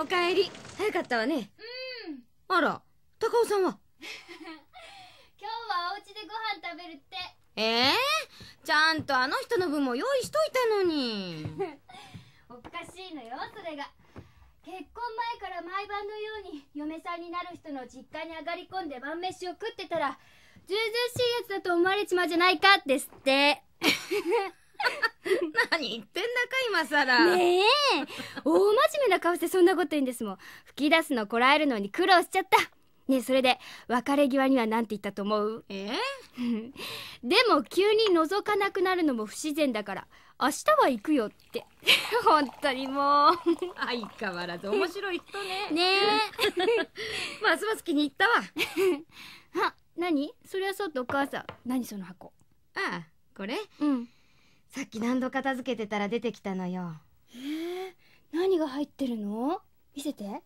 おかえり早かったわねうんあら高尾さんは 今日はお家でご飯食べるってええー、ちゃんとあの人の分も用意しといたのに おかしいのよそれが結婚前から毎晩のように嫁さんになる人の実家に上がり込んで晩飯を食ってたらずうずうしいやつだと思われちまうじゃないかですって 何言ってんだか今さらねえ大真面目な顔してそんなこと言うんですもん吹き出すのこらえるのに苦労しちゃったねそれで別れ際には何て言ったと思うえ でも急に覗かなくなるのも不自然だから明日は行くよって 本当にもう相変わらず面白い人ねねえますます気に入ったわあ何それはそうとお母さん何その箱ああこれうんさっき何度片付けてたら出てきたのよへえ何が入ってるの見せてガガラ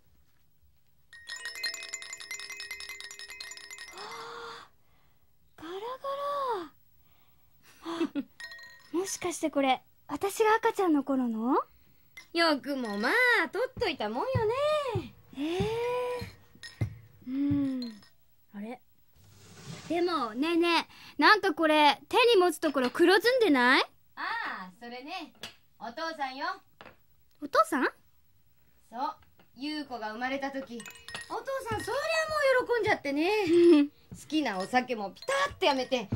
ラもしかしてこれ私が赤ちゃんの頃のよくもまあ取っといたもんよねええうんあれでもねえねえなんかこれ手に持つところ黒ずんでないそれねお父さんよお父さんそう優子が生まれた時お父さんそりゃもう喜んじゃってね 好きなお酒もピタッとやめて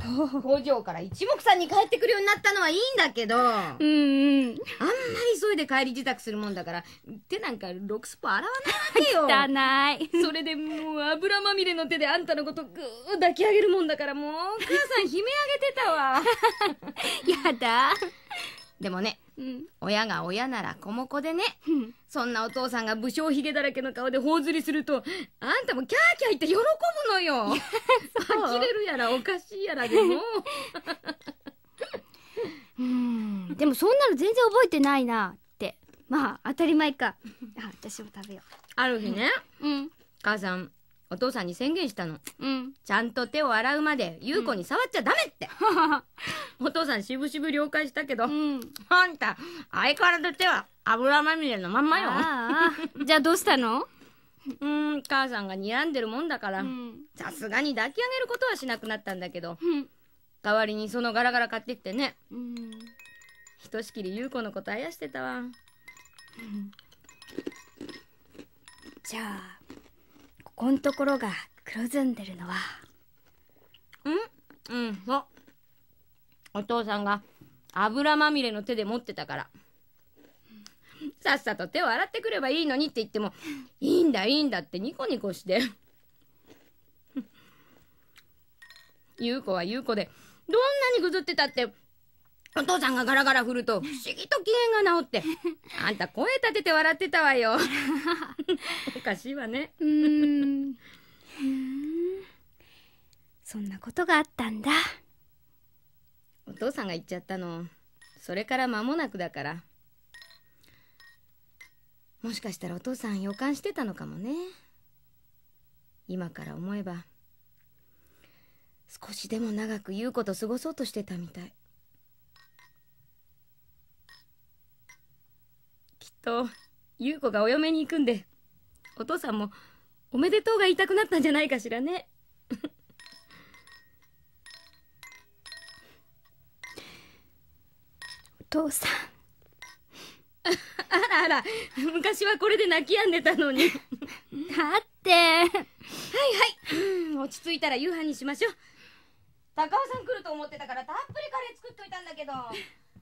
工場から一目散に帰ってくるようになったのはいいんだけどうん、うん、あんまり急いで帰り支度するもんだから手なんかロクスポ洗わないわけよ 汚いそれでもう油まみれの手であんたのことぐー抱き上げるもんだからもう母さん悲鳴あげてたわ やだでもね、うん、親が親なら子も子でね、そんなお父さんが武将ひげだらけの顔で頬ずりすると、あんたもキャーキャー言って喜ぶのよ。呆れるやらおかしいやらでも。うん、でもそんなの全然覚えてないなって。まあ、当たり前か。あ、私も食べよう。ある日ね、うん、母さん、お父さんに宣言したの、うん、ちゃんと手を洗うまで優子に触っちゃダメって、お父さんしぶしぶ了解したけど、うん、あんた相変わらず手は油まみれのまんまよ じゃあどうしたのうん母さんが睨んでるもんだからさすがに抱き上げることはしなくなったんだけど、うん、代わりにそのガラガラ買ってきてね、うん、ひとしきり優子のことあやしてたわ、うん、じゃあここんところが黒ずんでるのはうんうんそうお父さんが油まみれの手で持ってたから。さっさと手を洗ってくればいいのにって言っても、いいんだいいんだってニコニコして。ゆうこはゆうこで、どんなにぐずってたって、お父さんがガラガラ振ると、不思議と機嫌が治って、あんた声立てて笑ってたわよ。おかしいわね。うん。そんなことがあったんだ。お父さんが言っちゃったのそれから間もなくだからもしかしたらお父さん予感してたのかもね今から思えば少しでも長く優子と過ごそうとしてたみたいきっと優子がお嫁に行くんでお父さんもおめでとうが言いたくなったんじゃないかしらね父さんあらあら昔はこれで泣き止んでたのに だってはいはい落ち着いたら夕飯にしましょう高尾さん来ると思ってたからたっぷりカレー作っといたんだけど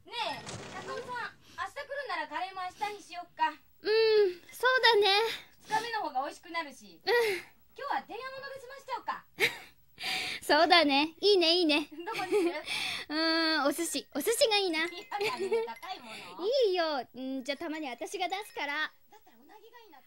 ねえ高尾さん明日来るならカレーも明日にしよっかうんそうだね2日目の方が美味しくなるし、うん、今日は天ん物ので済ましちゃおうか そうだねいいねいいねどこにするうんお寿司お寿司がいいな いいようんじゃあたまに私が出すからだったらうなぎがいいな